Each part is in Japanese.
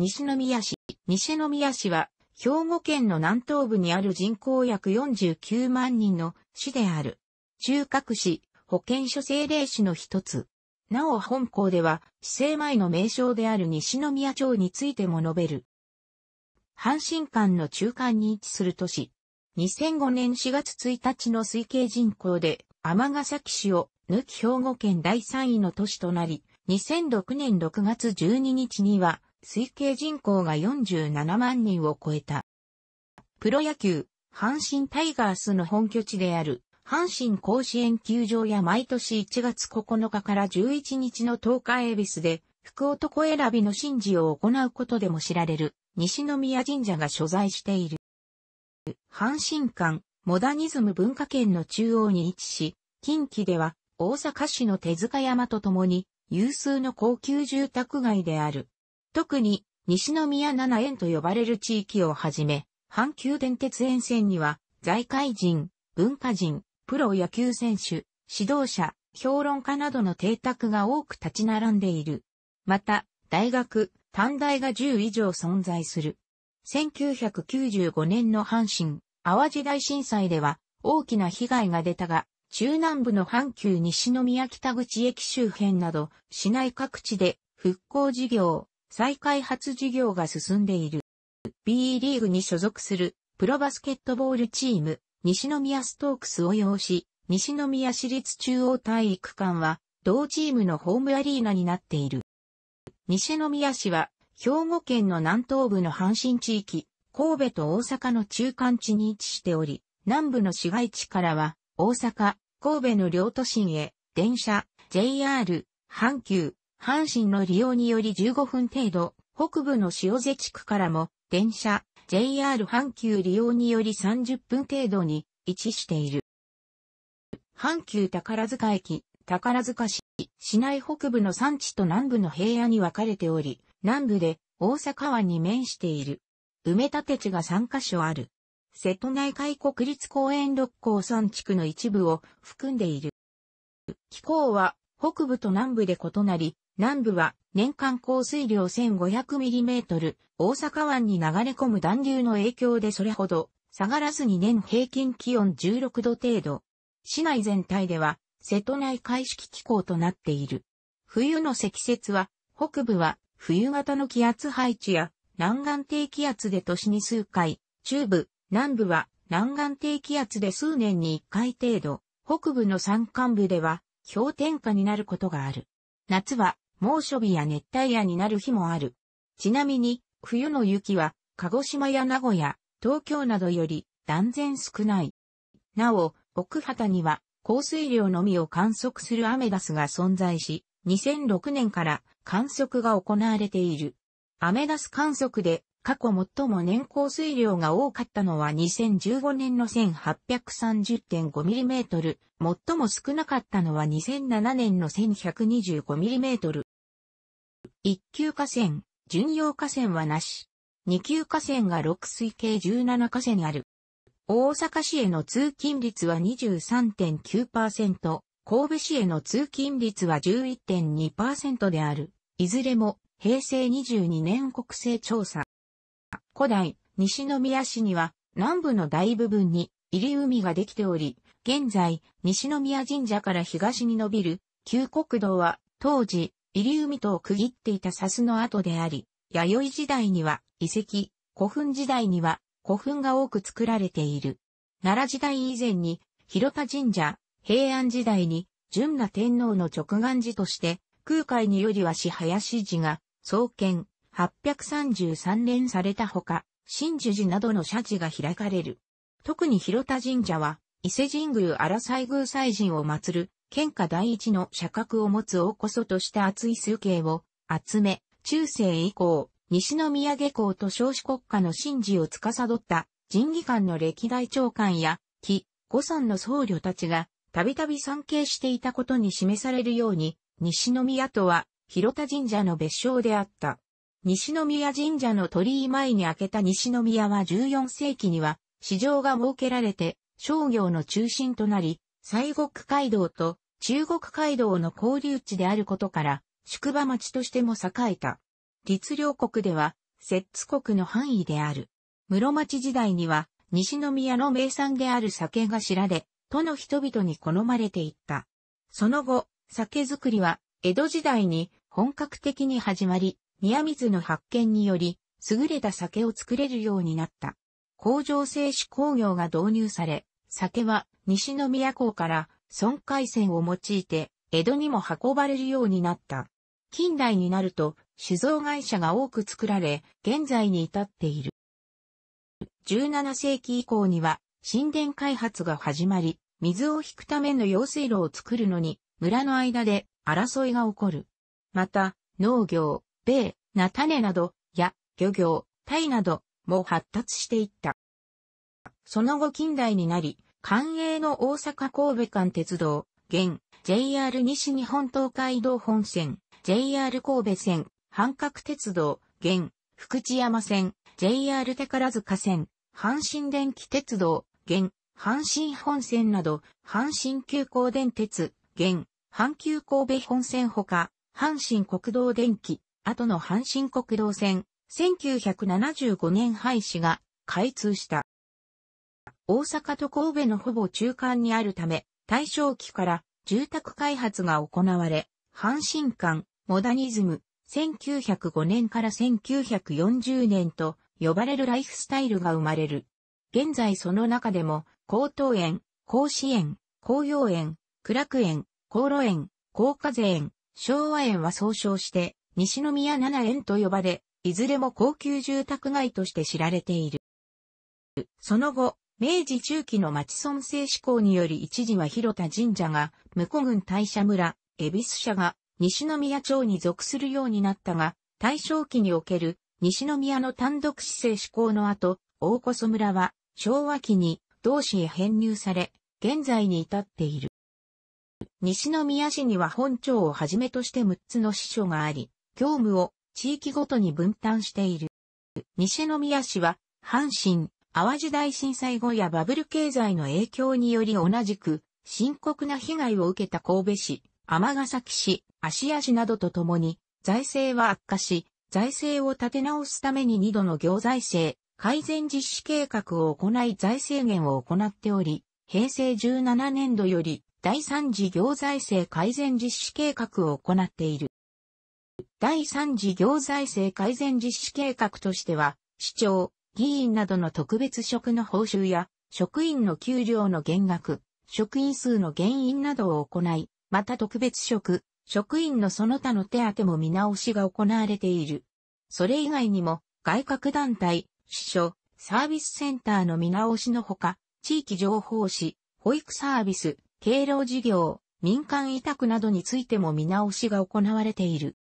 西宮市。西宮市は、兵庫県の南東部にある人口約49万人の市である。中核市、保健所政令市の一つ。なお本校では、市政前の名称である西宮町についても述べる。阪神間の中間に位置する都市。2005年4月1日の推計人口で、尼崎市を抜き兵庫県第3位の都市となり、2006年6月12日には、推計人口が47万人を超えた。プロ野球、阪神タイガースの本拠地である、阪神甲子園球場や毎年1月9日から11日の10日エビスで、福男選びの神事を行うことでも知られる、西宮神社が所在している。阪神館、モダニズム文化圏の中央に位置し、近畿では大阪市の手塚山と共に有数の高級住宅街である。特に、西宮七園と呼ばれる地域をはじめ、阪急電鉄沿線には、財界人、文化人、プロ野球選手、指導者、評論家などの邸宅が多く立ち並んでいる。また、大学、短大が10以上存在する。1995年の阪神、淡路大震災では大きな被害が出たが、中南部の阪急西宮北口駅周辺など、市内各地で復興事業、再開発事業が進んでいる。B リーグに所属するプロバスケットボールチーム、西宮ストークスを擁し、西宮市立中央体育館は、同チームのホームアリーナになっている。西宮市は、兵庫県の南東部の阪神地域、神戸と大阪の中間地に位置しており、南部の市街地からは、大阪、神戸の両都心へ、電車、JR、阪急、阪神の利用により15分程度、北部の塩瀬地区からも、電車、JR 阪急利用により30分程度に位置している。阪急宝塚駅、宝塚市、市内北部の産地と南部の平野に分かれており、南部で大阪湾に面している。埋め立て地が3カ所ある。瀬戸内海国立公園六甲山地区の一部を含んでいる。気候は北部と南部で異なり、南部は年間降水量 1500mm、大阪湾に流れ込む暖流の影響でそれほど下がらずに年平均気温16度程度。市内全体では瀬戸内海式気候となっている。冬の積雪は北部は冬型の気圧配置や南岸低気圧で年に数回、中部、南部は南岸低気圧で数年に1回程度、北部の山間部では氷点下になることがある。夏は猛暑日や熱帯夜になる日もある。ちなみに、冬の雪は、鹿児島や名古屋、東京などより断然少ない。なお、奥畑には降水量のみを観測するアメダスが存在し、2006年から観測が行われている。アメダス観測で過去最も年降水量が多かったのは2015年の 1830.5mm、最も少なかったのは2007年の 1125mm、一級河川、巡洋河川はなし。二級河川が六水系17河川ある。大阪市への通勤率は23.9%、神戸市への通勤率は11.2%である。いずれも平成22年国勢調査。古代、西宮市には南部の大部分に入り海ができており、現在、西宮神社から東に伸びる旧国道は当時入海とを区切っていた砂の跡であり、弥生時代には遺跡、古墳時代には古墳が多く作られている。奈良時代以前に広田神社、平安時代に純奈天皇の直眼寺として空海によりはし林寺が創建833年されたほか、真珠寺などの社寺が開かれる。特に広田神社は伊勢神宮荒西宮祭神を祀る県下第一の社格を持つ大こそとした厚い数形を集め、中世以降、西宮下校と少子国家の神事を司った人技官の歴代長官や、木、五山の僧侶たちが、たびたび参詣していたことに示されるように、西宮とは、広田神社の別称であった。西宮神社の鳥居前に開けた西宮は14世紀には、市場が設けられて、商業の中心となり、西国街道と中国街道の交流地であることから、宿場町としても栄えた。律令国では、摂津国の範囲である。室町時代には、西宮の名産である酒が知られ、都の人々に好まれていった。その後、酒造りは、江戸時代に本格的に始まり、宮水の発見により、優れた酒を作れるようになった。工場製紙工業が導入され、酒は西宮港から村海線を用いて江戸にも運ばれるようになった。近代になると酒造会社が多く作られ、現在に至っている。17世紀以降には神殿開発が始まり、水を引くための用水路を作るのに、村の間で争いが起こる。また、農業、米、菜種など、や、漁業、タイなど、も発達していった。その後近代になり、関営の大阪神戸間鉄道、現、JR 西日本東海道本線、JR 神戸線、半角鉄道、現、福知山線、JR 宝塚線、阪神電気鉄道、現、阪神本線など、阪神急行電鉄、現、阪急神戸本線ほか、阪神国道電気、後の阪神国道線、1975年廃止が開通した。大阪と神戸のほぼ中間にあるため、大正期から住宅開発が行われ、阪神間、モダニズム、1905年から1940年と呼ばれるライフスタイルが生まれる。現在その中でも、高等園、甲子園、紅葉園、苦楽園、高路園、高風園、昭和園は総称して、西宮七園と呼ばれ、いずれも高級住宅街として知られている。その後、明治中期の町村政志向により一時は広田神社が、向郡大社村、恵比寿社が、西宮町に属するようになったが、大正期における西宮の単独市政施行の後、大こそ村は昭和期に同市へ編入され、現在に至っている。西宮市には本町をはじめとして6つの支所があり、業務を地域ごとに分担している。西宮市は、阪神、淡路大震災後やバブル経済の影響により同じく深刻な被害を受けた神戸市、尼崎市、芦屋市などとともに財政は悪化し、財政を立て直すために2度の行財政改善実施計画を行い財政源を行っており、平成17年度より第3次行財政改善実施計画を行っている。第3次行財政改善実施計画としては、市長、議員などの特別職の報酬や、職員の給料の減額、職員数の減員などを行い、また特別職、職員のその他の手当も見直しが行われている。それ以外にも、外郭団体、支所、サービスセンターの見直しのほか、地域情報誌、保育サービス、敬老事業、民間委託などについても見直しが行われている。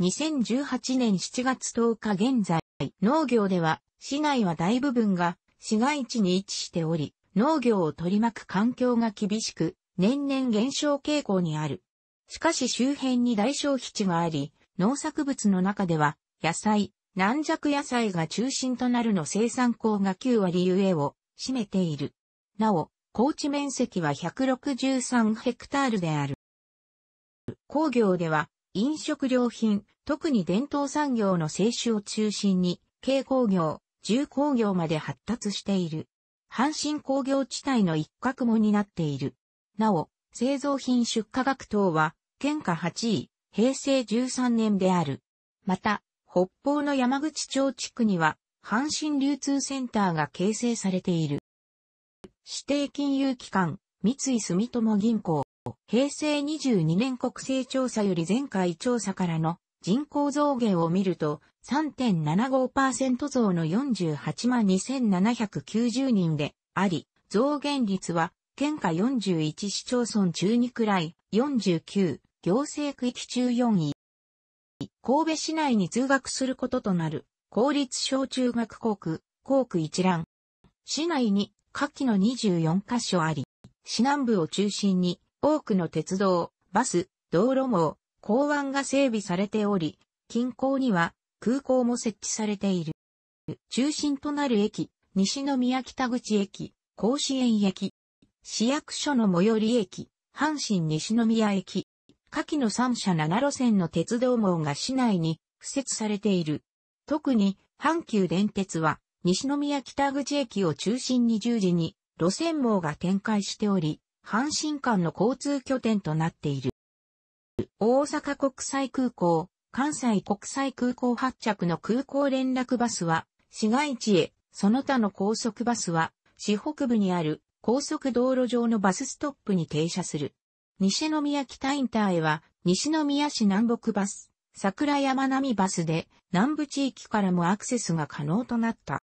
2018年7月10日現在、農業では、市内は大部分が市街地に位置しており、農業を取り巻く環境が厳しく、年々減少傾向にある。しかし周辺に大消費地があり、農作物の中では、野菜、軟弱野菜が中心となるの生産校が9割ゆえを占めている。なお、高地面積は163ヘクタールである。工業では、飲食料品、特に伝統産業の製酒を中心に、軽工業、重工業まで発達している。阪神工業地帯の一角も担っている。なお、製造品出荷額等は、県下8位、平成13年である。また、北方の山口町地区には、阪神流通センターが形成されている。指定金融機関、三井住友銀行。平成22年国勢調査より前回調査からの人口増減を見ると、3.75%増の48万2790人であり、増減率は、県下41市町村中2くらい、49、行政区域中4位。神戸市内に通学することとなる、公立小中学校区、校区一覧。市内に、下記の24カ所あり、市南部を中心に、多くの鉄道、バス、道路網、港湾が整備されており、近郊には空港も設置されている。中心となる駅、西宮北口駅、甲子園駅、市役所の最寄り駅、阪神西宮駅、下記の3社7路線の鉄道網が市内に敷設されている。特に阪急電鉄は西宮北口駅を中心に10時に路線網が展開しており、阪神間の交通拠点となっている。大阪国際空港、関西国際空港発着の空港連絡バスは、市街地へ、その他の高速バスは、市北部にある高速道路上のバスストップに停車する。西宮北インターへは、西宮市南北バス、桜山並バスで、南部地域からもアクセスが可能となった。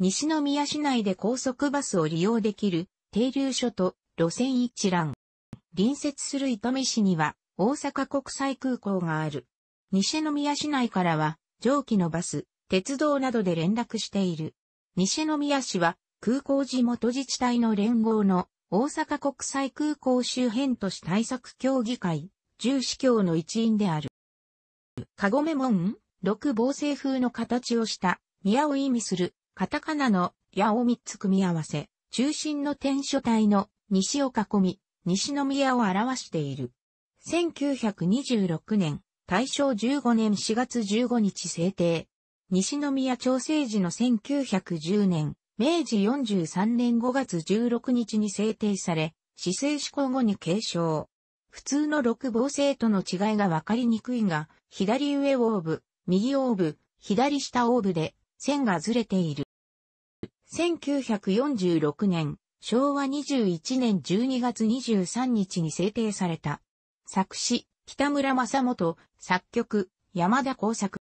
西宮市内で高速バスを利用できる停留所と路線一覧。隣接する糸目市には大阪国際空港がある。西宮市内からは蒸気のバス、鉄道などで連絡している。西宮市は空港地元自治体の連合の大阪国際空港周辺都市対策協議会、重視協の一員である。カゴメ門、六防星風の形をした、宮を意味する、カタカナの矢を三つ組み合わせ。中心の天書体の西を囲み、西宮を表している。1926年、大正15年4月15日制定。西宮調整時の1910年、明治43年5月16日に制定され、市政施行後に継承。普通の六房星との違いがわかりにくいが、左上オーブ、右オーブ、左下オーブで線がずれている。1946年、昭和21年12月23日に制定された。作詞、北村正元、作曲、山田耕作。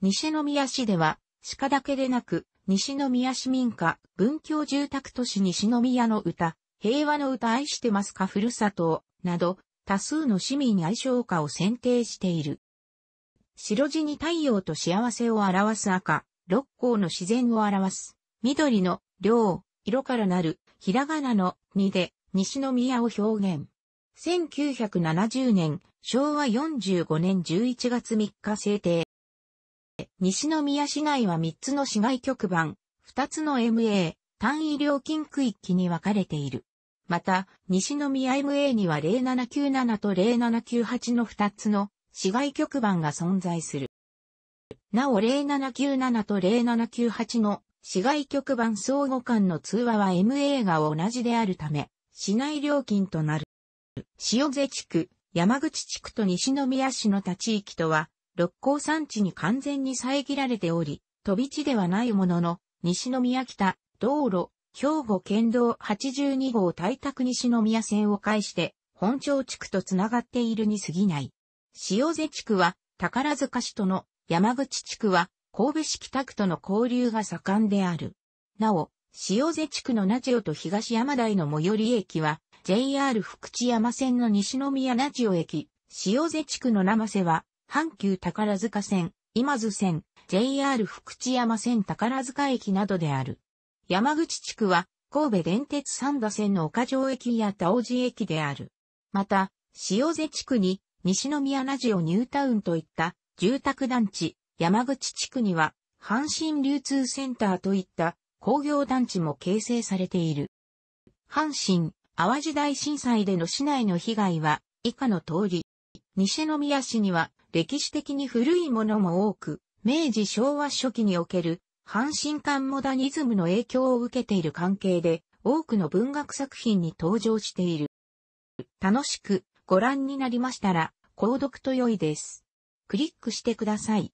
西宮市では、鹿だけでなく、西宮市民家、文教住宅都市西宮の歌、平和の歌愛してますかふるさとを、など、多数の市民愛称歌を選定している。白地に太陽と幸せを表す赤、六甲の自然を表す緑の、量、色からなる、ひらがなの、にで、西宮を表現。1970年、昭和45年11月3日制定。西宮市内は3つの市街局番、2つの MA、単位料金区域に分かれている。また、西宮 MA には0797と0798の2つの市街局番が存在する。なお0797と0798の市外局番相互間の通話は MA が同じであるため、市内料金となる。塩瀬地区、山口地区と西宮市の他地域とは、六甲山地に完全に遮られており、飛び地ではないものの、西宮北、道路、兵庫県道82号大宅西宮線を介して、本町地区とつながっているに過ぎない。塩瀬地区は、宝塚市との山口地区は、神戸市北区との交流が盛んである。なお、塩瀬地区のナジオと東山台の最寄り駅は、JR 福知山線の西宮ナジオ駅、塩瀬地区の生瀬は、阪急宝塚線、今津線、JR 福知山線宝塚駅などである。山口地区は、神戸電鉄三田線の岡城駅や田尾寺駅である。また、塩瀬地区に、西宮ナジオニュータウンといった住宅団地、山口地区には、阪神流通センターといった工業団地も形成されている。阪神、淡路大震災での市内の被害は以下の通り。西宮市には歴史的に古いものも多く、明治昭和初期における阪神間モダニズムの影響を受けている関係で多くの文学作品に登場している。楽しくご覧になりましたら、購読と良いです。クリックしてください。